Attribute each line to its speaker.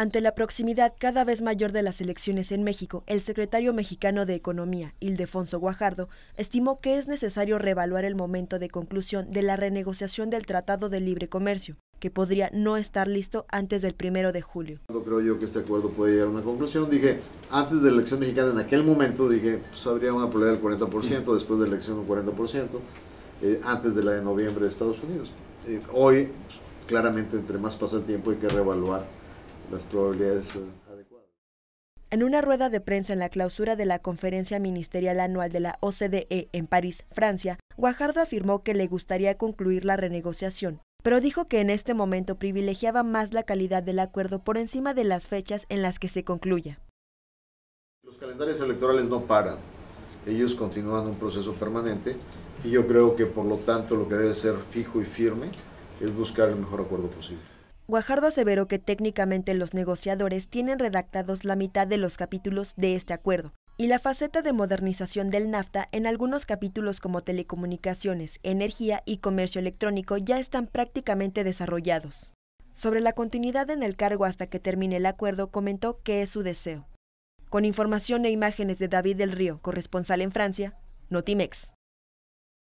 Speaker 1: Ante la proximidad cada vez mayor de las elecciones en México, el secretario mexicano de Economía, Ildefonso Guajardo, estimó que es necesario reevaluar el momento de conclusión de la renegociación del Tratado de Libre Comercio, que podría no estar listo antes del primero de julio.
Speaker 2: Creo yo que este acuerdo puede llegar a una conclusión. Dije, antes de la elección mexicana, en aquel momento, dije, pues habría una probabilidad del 40%, después de la elección un 40%, eh, antes de la de noviembre de Estados Unidos. Eh, hoy, pues, claramente, entre más pasa el tiempo, hay que reevaluar las probabilidades adecuadas.
Speaker 1: En una rueda de prensa en la clausura de la conferencia ministerial anual de la OCDE en París, Francia, Guajardo afirmó que le gustaría concluir la renegociación, pero dijo que en este momento privilegiaba más la calidad del acuerdo por encima de las fechas en las que se concluya.
Speaker 2: Los calendarios electorales no paran, ellos continúan un proceso permanente y yo creo que por lo tanto lo que debe ser fijo y firme es buscar el mejor acuerdo posible.
Speaker 1: Guajardo aseveró que técnicamente los negociadores tienen redactados la mitad de los capítulos de este acuerdo y la faceta de modernización del NAFTA en algunos capítulos como telecomunicaciones, energía y comercio electrónico ya están prácticamente desarrollados. Sobre la continuidad en el cargo hasta que termine el acuerdo comentó que es su deseo. Con información e imágenes de David del Río, corresponsal en Francia, Notimex.